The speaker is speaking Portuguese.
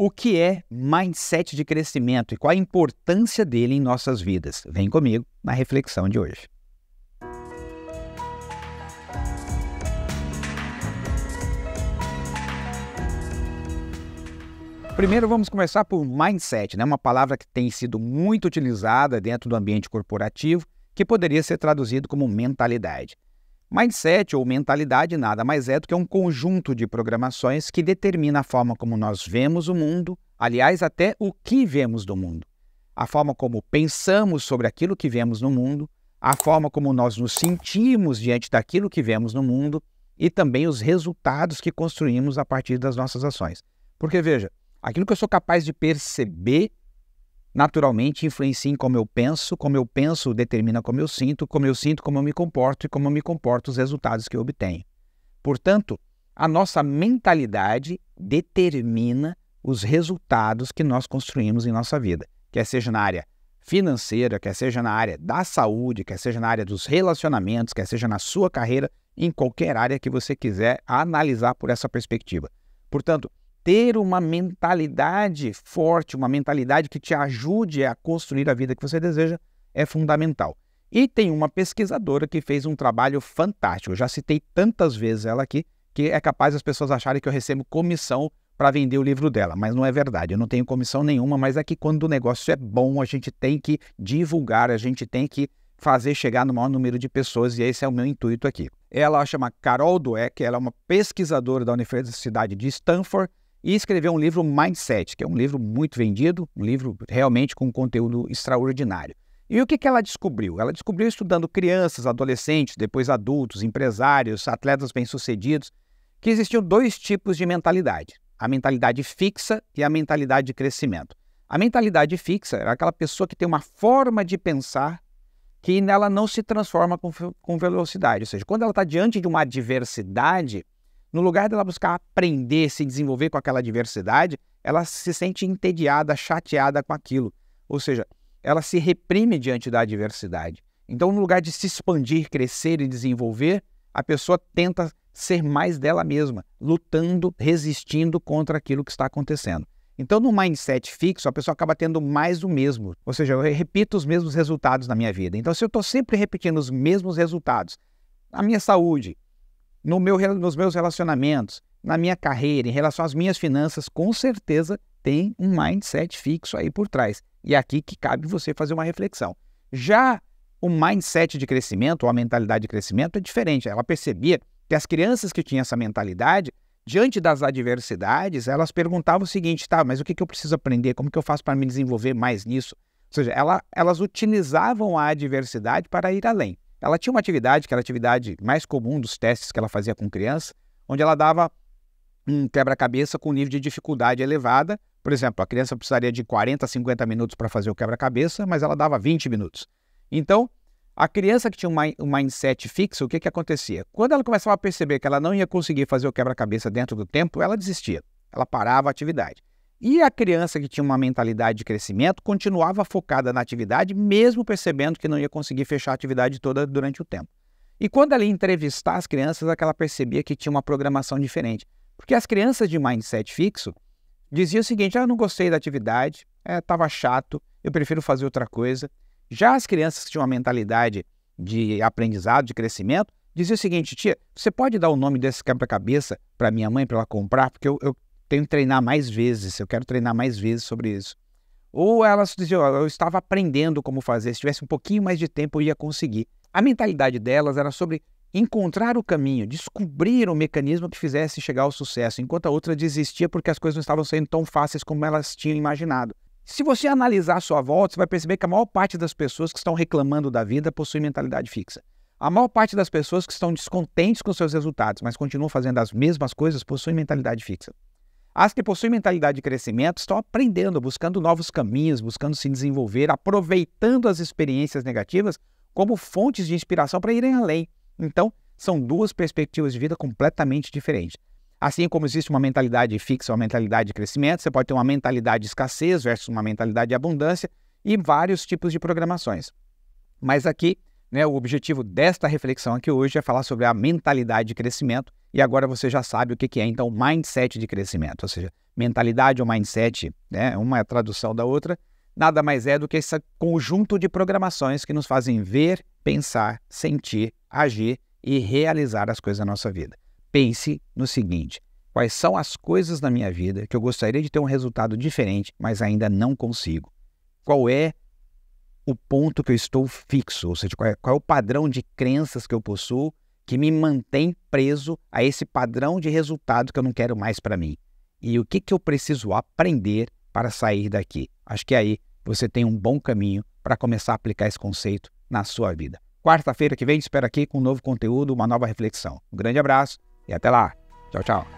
O que é mindset de crescimento e qual a importância dele em nossas vidas? Vem comigo na reflexão de hoje. Primeiro vamos começar por mindset, né? uma palavra que tem sido muito utilizada dentro do ambiente corporativo, que poderia ser traduzido como mentalidade. Mindset ou mentalidade nada mais é do que um conjunto de programações que determina a forma como nós vemos o mundo, aliás, até o que vemos do mundo, a forma como pensamos sobre aquilo que vemos no mundo, a forma como nós nos sentimos diante daquilo que vemos no mundo e também os resultados que construímos a partir das nossas ações. Porque veja, aquilo que eu sou capaz de perceber naturalmente influencia em como eu penso, como eu penso determina como eu sinto, como eu sinto, como eu me comporto e como eu me comporto os resultados que eu obtenho. Portanto, a nossa mentalidade determina os resultados que nós construímos em nossa vida, quer seja na área financeira, quer seja na área da saúde, quer seja na área dos relacionamentos, quer seja na sua carreira, em qualquer área que você quiser analisar por essa perspectiva. Portanto, ter uma mentalidade forte, uma mentalidade que te ajude a construir a vida que você deseja, é fundamental. E tem uma pesquisadora que fez um trabalho fantástico. Eu já citei tantas vezes ela aqui que é capaz as pessoas acharem que eu recebo comissão para vender o livro dela, mas não é verdade. Eu não tenho comissão nenhuma, mas é que quando o negócio é bom, a gente tem que divulgar, a gente tem que fazer chegar no maior número de pessoas e esse é o meu intuito aqui. Ela chama Carol Dweck, ela é uma pesquisadora da Universidade de Stanford e escreveu um livro Mindset, que é um livro muito vendido, um livro realmente com conteúdo extraordinário. E o que, que ela descobriu? Ela descobriu estudando crianças, adolescentes, depois adultos, empresários, atletas bem-sucedidos, que existiam dois tipos de mentalidade: a mentalidade fixa e a mentalidade de crescimento. A mentalidade fixa é aquela pessoa que tem uma forma de pensar que nela não se transforma com, com velocidade. Ou seja, quando ela está diante de uma adversidade, no lugar dela buscar aprender, se desenvolver com aquela diversidade, ela se sente entediada, chateada com aquilo. Ou seja, ela se reprime diante da diversidade. Então, no lugar de se expandir, crescer e desenvolver, a pessoa tenta ser mais dela mesma, lutando, resistindo contra aquilo que está acontecendo. Então, no mindset fixo, a pessoa acaba tendo mais o mesmo. Ou seja, eu repito os mesmos resultados na minha vida. Então, se eu estou sempre repetindo os mesmos resultados, a minha saúde, no meu, nos meus relacionamentos, na minha carreira, em relação às minhas finanças, com certeza tem um mindset fixo aí por trás. E é aqui que cabe você fazer uma reflexão. Já o mindset de crescimento, ou a mentalidade de crescimento, é diferente. Ela percebia que as crianças que tinham essa mentalidade, diante das adversidades, elas perguntavam o seguinte: tá, mas o que, eu preciso aprender? Como que eu faço para me desenvolver mais nisso? Ou seja, ela, elas utilizavam a adversidade para ir além. Ela tinha uma atividade, que era a atividade mais comum dos testes que ela fazia com criança, onde ela dava um quebra-cabeça com nível de dificuldade elevada. Por exemplo, a criança precisaria de 40 50 minutos para fazer o quebra-cabeça, mas ela dava 20 minutos. Então, a criança que tinha um mindset fixo, o que, que acontecia? Quando ela começava a perceber que ela não ia conseguir fazer o quebra-cabeça dentro do tempo, ela desistia. Ela parava a atividade. E a criança que tinha uma mentalidade de crescimento continuava focada na atividade, mesmo percebendo que não ia conseguir fechar a atividade toda durante o tempo. E quando ela ia entrevistar as crianças, é ela percebia que tinha uma programação diferente. Porque as crianças de mindset fixo diziam o seguinte: ah, eu não gostei da atividade, estava é, chato, eu prefiro fazer outra coisa. Já as crianças que tinham uma mentalidade de aprendizado, de crescimento, dizia o seguinte: tia, você pode dar o nome desse quebra-cabeça para minha mãe, para ela comprar? Porque eu, eu tenho que treinar mais vezes, eu quero treinar mais vezes sobre isso. Ou elas diziam, eu estava aprendendo como fazer, se tivesse um pouquinho mais de tempo eu ia conseguir. A mentalidade delas era sobre encontrar o caminho, descobrir o mecanismo que fizesse chegar ao sucesso, enquanto a outra desistia porque as coisas não estavam sendo tão fáceis como elas tinham imaginado. Se você analisar a sua volta, você vai perceber que a maior parte das pessoas que estão reclamando da vida possui mentalidade fixa. A maior parte das pessoas que estão descontentes com seus resultados, mas continuam fazendo as mesmas coisas, possui mentalidade fixa. As que possuem mentalidade de crescimento estão aprendendo, buscando novos caminhos, buscando se desenvolver, aproveitando as experiências negativas como fontes de inspiração para irem além. Então, são duas perspectivas de vida completamente diferentes. Assim como existe uma mentalidade fixa, uma mentalidade de crescimento, você pode ter uma mentalidade de escassez versus uma mentalidade de abundância e vários tipos de programações. Mas aqui né? O objetivo desta reflexão aqui hoje é falar sobre a mentalidade de crescimento. E agora você já sabe o que é, então, mindset de crescimento. Ou seja, mentalidade ou mindset, né? uma é tradução da outra, nada mais é do que esse conjunto de programações que nos fazem ver, pensar, sentir, agir e realizar as coisas na nossa vida. Pense no seguinte: quais são as coisas na minha vida que eu gostaria de ter um resultado diferente, mas ainda não consigo? Qual é o ponto que eu estou fixo, ou seja, qual é, qual é o padrão de crenças que eu possuo que me mantém preso a esse padrão de resultado que eu não quero mais para mim. E o que, que eu preciso aprender para sair daqui? Acho que aí você tem um bom caminho para começar a aplicar esse conceito na sua vida. Quarta-feira que vem, te espero aqui com um novo conteúdo, uma nova reflexão. Um grande abraço e até lá. Tchau, tchau.